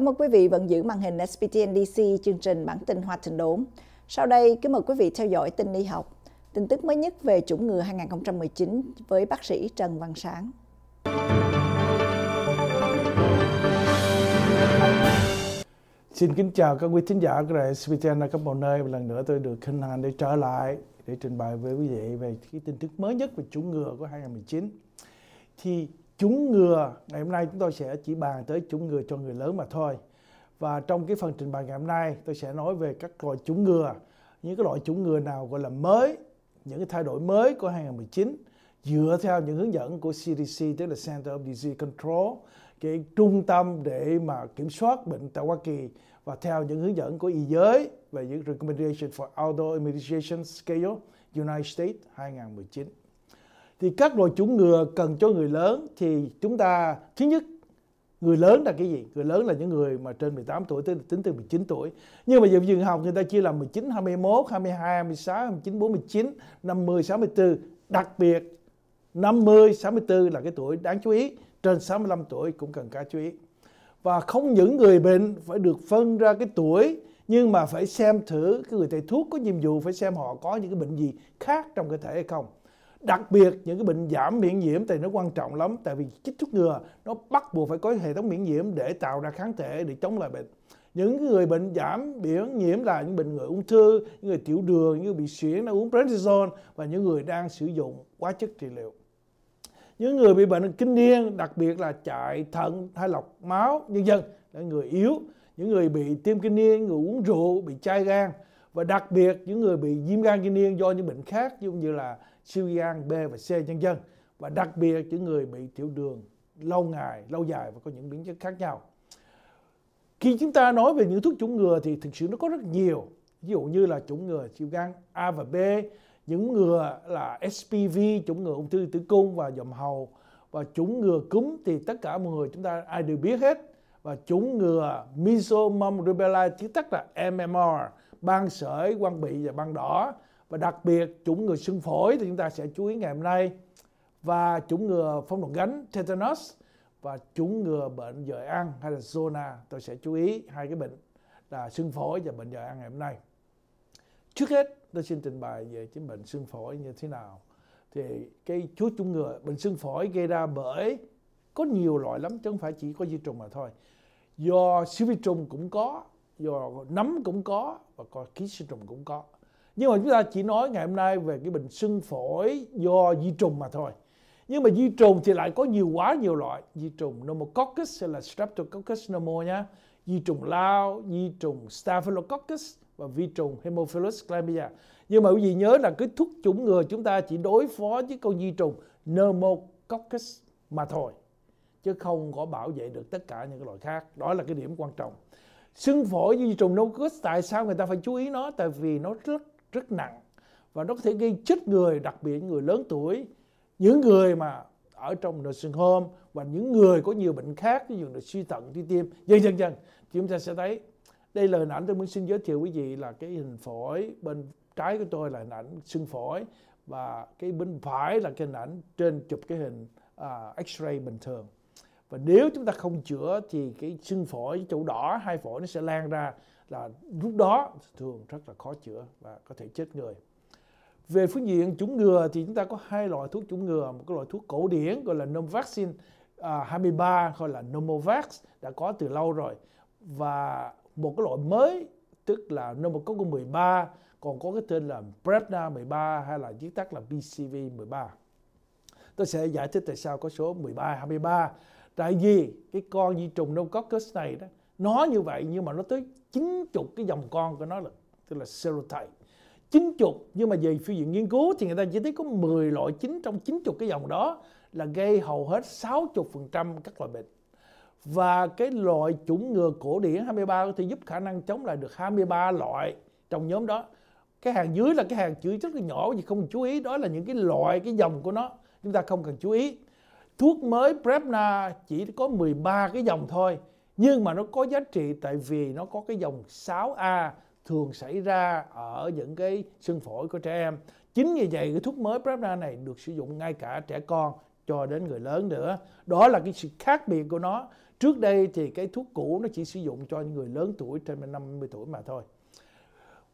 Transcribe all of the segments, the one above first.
Cảm ơn quý vị vẫn giữ màn hình SPTN DC chương trình bản tin Hoa Trình Đốn. Sau đây, kính mời quý vị theo dõi tin y học. Tin tức mới nhất về chủng ngừa 2019 với bác sĩ Trần Văn Sáng. Xin kính chào các quý thính giả của đài SPTN ở các mọi nơi. Một lần nữa tôi được hân hạnh để trở lại để trình bày với quý vị về cái tin tức mới nhất về chủng ngừa của 2019. Thì chủng ngừa ngày hôm nay chúng tôi sẽ chỉ bàn tới chủng ngừa cho người lớn mà thôi và trong cái phần trình bày ngày hôm nay tôi sẽ nói về các loại chủng ngừa những cái loại chủng ngừa nào gọi là mới những cái thay đổi mới của 2019 dựa theo những hướng dẫn của CDC tức là Center of Disease Control cái trung tâm để mà kiểm soát bệnh tại Hoa Kỳ và theo những hướng dẫn của y giới về những recommendation for outdoor immunization scale United States 2019 thì các loại chủng ngừa cần cho người lớn thì chúng ta thứ nhất người lớn là cái gì người lớn là những người mà trên 18 tuổi tới tính từ 19 tuổi nhưng mà dự trường học người ta chia làm 19 21 22 26 29 49 50 64 đặc biệt 50 64 là cái tuổi đáng chú ý trên 65 tuổi cũng cần cả chú ý và không những người bệnh phải được phân ra cái tuổi nhưng mà phải xem thử cái người thầy thuốc có nhiệm vụ phải xem họ có những cái bệnh gì khác trong cơ thể hay không đặc biệt những cái bệnh giảm miễn nhiễm thì nó quan trọng lắm tại vì chích thuốc ngừa nó bắt buộc phải có hệ thống miễn nhiễm để tạo ra kháng thể để chống lại bệnh những người bệnh giảm miễn nhiễm là những bệnh người ung thư những người tiểu đường những người bị suyễn đang uống prednisone và những người đang sử dụng quá chất trị liệu những người bị bệnh kinh niên đặc biệt là chạy thận hay lọc máu nhân dân là người yếu những người bị tiêm kinh niên người uống rượu bị chai gan và đặc biệt những người bị viêm gan kinh niên do những bệnh khác giống như là siêu gan B và C nhân dân và đặc biệt những người bị tiểu đường lâu ngày, lâu dài và có những biến chứng khác nhau. Khi chúng ta nói về những thuốc chủng ngừa thì thực sự nó có rất nhiều. Ví dụ như là chủng ngừa siêu gan A và B, những ngừa là SPV, chủng ngừa ung thư tử cung và dòng hầu và chủng ngừa cúm thì tất cả mọi người chúng ta ai đều biết hết và chủng ngừa measles mumps rubella viết tắt là MMR ban sởi quan bị và ban đỏ và đặc biệt chủng ngừa sưng phổi thì chúng ta sẽ chú ý ngày hôm nay và chủng ngừa phong độc gánh tetanus và chủng ngừa bệnh dời ăn hay là zona tôi sẽ chú ý hai cái bệnh là sưng phổi và bệnh dời ăn ngày hôm nay trước hết tôi xin trình bày về chứng bệnh sưng phổi như thế nào thì cái thuốc chủng ngừa bệnh sưng phổi gây ra bởi có nhiều loại lắm chứ không phải chỉ có di trùng mà thôi do siêu vi trùng cũng có do nấm cũng có và coi ký sinh trùng cũng có nhưng mà chúng ta chỉ nói ngày hôm nay về cái bệnh sưng phổi do di trùng mà thôi nhưng mà di trùng thì lại có nhiều quá nhiều loại di trùng pneumococcus hay là streptococcus pneumo nha di trùng lao di trùng staphylococcus và vi trùng hemophilus chlamydia. Nhưng mà quý vị nhớ là cái thuốc chủng ngừa chúng ta chỉ đối phó với con di trùng Pneumococcus mà thôi. Chứ không có bảo vệ được tất cả những cái loại khác. Đó là cái điểm quan trọng. Sưng phổi di trùng Pneumococcus tại sao người ta phải chú ý nó? Tại vì nó rất rất nặng và nó có thể gây chết người đặc biệt người lớn tuổi những người mà ở trong nursing home và những người có nhiều bệnh khác ví dụ là suy thận suy tim dần dần dần chúng ta sẽ thấy đây là hình ảnh tôi muốn xin giới thiệu quý vị là cái hình phổi bên trái của tôi là hình ảnh xương phổi và cái bên phải là cái hình ảnh trên chụp cái hình à, x-ray bình thường và nếu chúng ta không chữa thì cái xương phổi chỗ đỏ hai phổi nó sẽ lan ra là lúc đó thường rất là khó chữa và có thể chết người về phương diện chủng ngừa thì chúng ta có hai loại thuốc chủng ngừa một cái loại thuốc cổ điển gọi là Novavaxin à, 23 gọi là Nomovax đã có từ lâu rồi và một cái loại mới tức là Nomococcus 13 còn có cái tên là Prevna 13 hay là viết tắt là BCV 13 tôi sẽ giải thích tại sao có số 13 23 tại vì cái con vi trùng Nomococcus này đó nó như vậy nhưng mà nó tới chín chục cái dòng con của nó là tức là serotype chín chục nhưng mà về phi diện nghiên cứu thì người ta chỉ thấy có 10 loại chính trong chín chục cái dòng đó là gây hầu hết 60% các loại bệnh và cái loại chủng ngừa cổ điển 23 thì giúp khả năng chống lại được 23 loại trong nhóm đó cái hàng dưới là cái hàng chữ rất là nhỏ vì không chú ý đó là những cái loại cái dòng của nó chúng ta không cần chú ý thuốc mới Prevna chỉ có 13 cái dòng thôi nhưng mà nó có giá trị tại vì nó có cái dòng 6A thường xảy ra ở những cái sưng phổi của trẻ em. Chính vì vậy cái thuốc mới Prevna này được sử dụng ngay cả trẻ con cho đến người lớn nữa. Đó là cái sự khác biệt của nó. Trước đây thì cái thuốc cũ nó chỉ sử dụng cho những người lớn tuổi trên 50 tuổi mà thôi.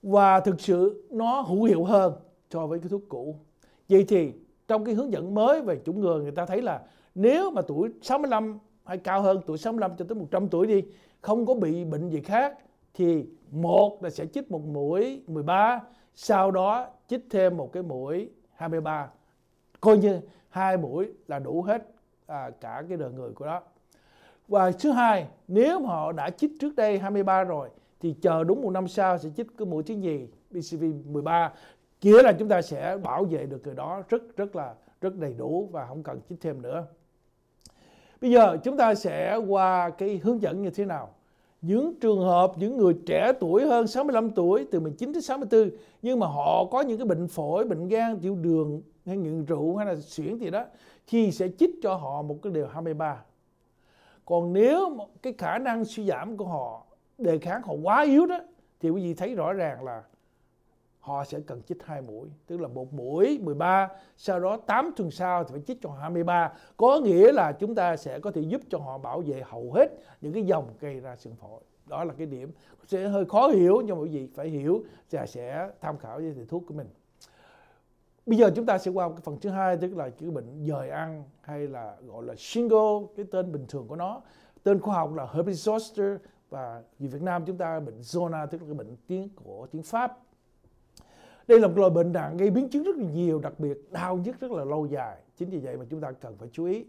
Và thực sự nó hữu hiệu hơn so với cái thuốc cũ. Vậy thì trong cái hướng dẫn mới về chủng ngừa người ta thấy là nếu mà tuổi 65 hay cao hơn tuổi 65 cho tới 100 tuổi đi không có bị bệnh gì khác thì một là sẽ chích một mũi 13 sau đó chích thêm một cái mũi 23 coi như hai mũi là đủ hết à, cả cái đời người của đó và thứ hai nếu họ đã chích trước đây 23 rồi thì chờ đúng một năm sau sẽ chích cái mũi thứ gì BCV 13 kia là chúng ta sẽ bảo vệ được người đó rất rất là rất đầy đủ và không cần chích thêm nữa Bây giờ chúng ta sẽ qua cái hướng dẫn như thế nào? Những trường hợp những người trẻ tuổi hơn 65 tuổi từ 19 đến 64 nhưng mà họ có những cái bệnh phổi, bệnh gan, tiểu đường hay nghiện rượu hay là xuyển gì đó thì sẽ chích cho họ một cái điều 23. Còn nếu cái khả năng suy giảm của họ đề kháng họ quá yếu đó thì quý vị thấy rõ ràng là họ sẽ cần chích hai mũi tức là một mũi 13 sau đó 8 tuần sau thì phải chích cho 23 có nghĩa là chúng ta sẽ có thể giúp cho họ bảo vệ hầu hết những cái dòng gây ra sương phổi đó là cái điểm sẽ hơi khó hiểu nhưng mà quý vị phải hiểu và sẽ tham khảo với thầy thuốc của mình bây giờ chúng ta sẽ qua cái phần thứ hai tức là cái bệnh dời ăn hay là gọi là shingle cái tên bình thường của nó tên khoa học là herpes zoster và vì Việt Nam chúng ta bệnh zona tức là cái bệnh tiếng của tiếng Pháp đây là một loại bệnh nặng gây biến chứng rất là nhiều đặc biệt đau nhức rất là lâu dài chính vì vậy mà chúng ta cần phải chú ý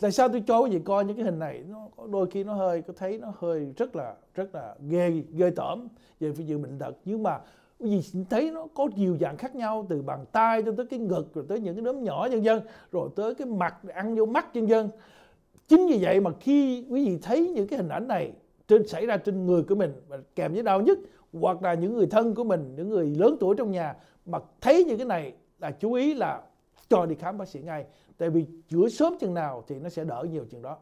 tại sao tôi cho quý vị coi những cái hình này nó đôi khi nó hơi có thấy nó hơi rất là rất là ghê ghê tởm về phương diện bệnh tật nhưng mà quý vị thấy nó có nhiều dạng khác nhau từ bàn tay cho tới cái ngực rồi tới những cái đốm nhỏ nhân dân, rồi tới cái mặt ăn vô mắt nhân dân. chính vì vậy mà khi quý vị thấy những cái hình ảnh này trên xảy ra trên người của mình và kèm với đau nhức hoặc là những người thân của mình những người lớn tuổi trong nhà mà thấy những cái này là chú ý là cho đi khám bác sĩ ngay tại vì chữa sớm chừng nào thì nó sẽ đỡ nhiều chừng đó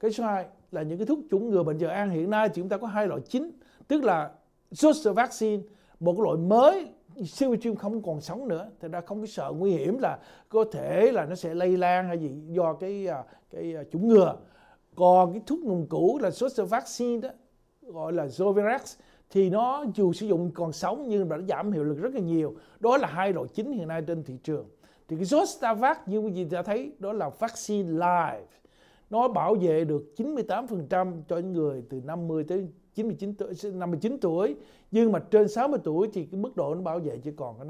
cái số hai là những cái thuốc chủng ngừa bệnh giờ an hiện nay thì chúng ta có hai loại chính tức là Johnson vaccine một cái loại mới siêu vi chim không còn sống nữa thì ra không có sợ nguy hiểm là có thể là nó sẽ lây lan hay gì do cái à, cái à, chủng ngừa còn cái thuốc ngùng cũ là Johnson vaccine đó gọi là Zovirax thì nó dù sử dụng còn sống nhưng mà nó giảm hiệu lực rất là nhiều đó là hai loại chính hiện nay trên thị trường thì cái Zostavac như quý vị đã thấy đó là vaccine live nó bảo vệ được 98% cho những người từ 50 tới 99 tuổi, 59 tuổi nhưng mà trên 60 tuổi thì cái mức độ nó bảo vệ chỉ còn có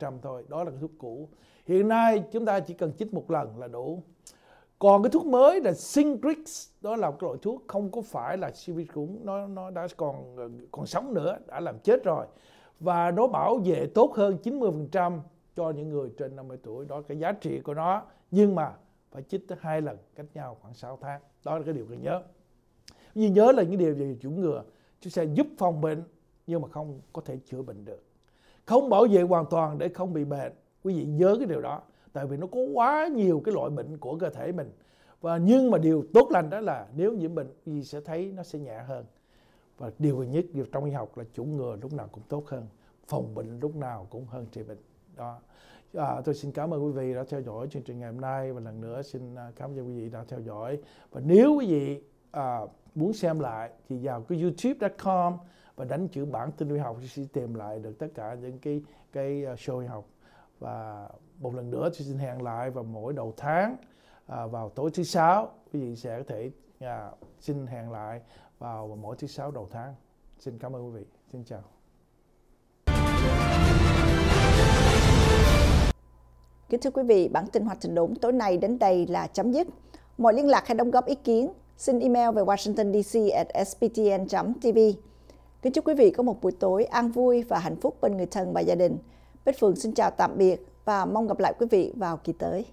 51% thôi đó là cái thuốc cũ hiện nay chúng ta chỉ cần chích một lần là đủ còn cái thuốc mới là Syngrix đó là cái loại thuốc không có phải là vi cúng nó nó đã còn còn sống nữa đã làm chết rồi và nó bảo vệ tốt hơn 90% cho những người trên 50 tuổi đó cái giá trị của nó nhưng mà phải chích tới hai lần cách nhau khoảng 6 tháng đó là cái điều cần nhớ vì nhớ là những điều về chủng ngừa chúng sẽ giúp phòng bệnh nhưng mà không có thể chữa bệnh được không bảo vệ hoàn toàn để không bị bệnh quý vị nhớ cái điều đó tại vì nó có quá nhiều cái loại bệnh của cơ thể mình và nhưng mà điều tốt lành đó là nếu nhiễm bệnh thì sẽ thấy nó sẽ nhẹ hơn và điều gần nhất điều trong y học là chủ ngừa lúc nào cũng tốt hơn phòng bệnh lúc nào cũng hơn trị bệnh đó à, tôi xin cảm ơn quý vị đã theo dõi chương trình ngày hôm nay và lần nữa xin à, cảm ơn quý vị đã theo dõi và nếu quý vị à, muốn xem lại thì vào cái youtube.com và đánh chữ bản tin y học thì sẽ tìm lại được tất cả những cái cái à, show y học và một lần nữa thì xin hẹn lại vào mỗi đầu tháng à, vào tối thứ sáu quý vị sẽ có thể à, xin hẹn lại vào mỗi thứ sáu đầu tháng xin cảm ơn quý vị xin chào Kính thưa quý vị, bản tin hoạt trình đốn tối nay đến đây là chấm dứt. Mọi liên lạc hay đóng góp ý kiến, xin email về Washington DC at sbtn.tv. Kính chúc quý vị có một buổi tối an vui và hạnh phúc bên người thân và gia đình. Bích Phượng xin chào tạm biệt và mong gặp lại quý vị vào kỳ tới